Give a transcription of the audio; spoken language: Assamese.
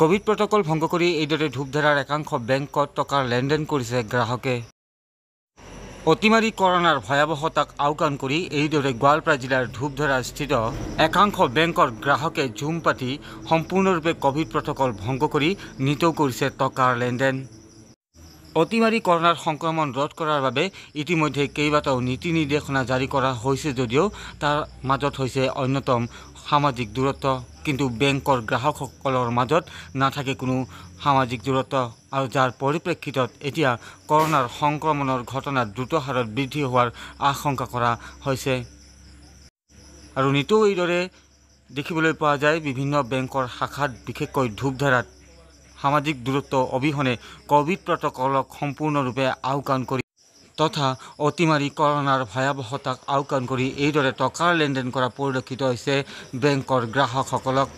কোভিড প্ৰটকল ভংগ কৰি এইদৰে ধূপধাৰাৰ একাংশ বেংকত টকাৰ লেনদেন কৰিছে গ্ৰাহকে অতিমাৰী কৰোণাৰ ভয়াৱহতাক আওকাণ কৰি এইদৰে গোৱালপাৰা জিলাৰ ধূপধৰাস্থিত একাংশ বেংকৰ গ্ৰাহকে ঝুম পাতি সম্পূৰ্ণৰূপে কোভিড প্ৰটকল ভংগ কৰি নিতৌ কৰিছে টকাৰ লেনদেন অতিমাৰী কৰোণাৰ সংক্ৰমণ ৰোধ কৰাৰ বাবে ইতিমধ্যে কেইবাটাও নীতি নিৰ্দেশনা জাৰি কৰা হৈছে যদিও তাৰ মাজত হৈছে অন্যতম সামাজিক দূৰত্ব কিন্তু বেংকৰ গ্ৰাহকসকলৰ মাজত নাথাকে কোনো সামাজিক দূৰত্ব আৰু যাৰ পৰিপ্ৰেক্ষিতত এতিয়া কৰোণাৰ সংক্ৰমণৰ ঘটনা দ্ৰুত হাৰত বৃদ্ধি হোৱাৰ আশংকা কৰা হৈছে আৰু নিতৌ এইদৰে দেখিবলৈ পোৱা যায় বিভিন্ন বেংকৰ শাখাত বিশেষকৈ ধূপধাৰাত সামাজিক দূরত্ব অবিহনে কোভিড প্রটোকলক সম্পূর্ণরূপে আহ্বান করে তথা অতিমারী করোনার ভয়াবহতাক আহ্বান করে এইদরে টকার লেনদেন করা পরিলক্ষিত হয়েছে ব্যাংকর গ্রাহক সকলক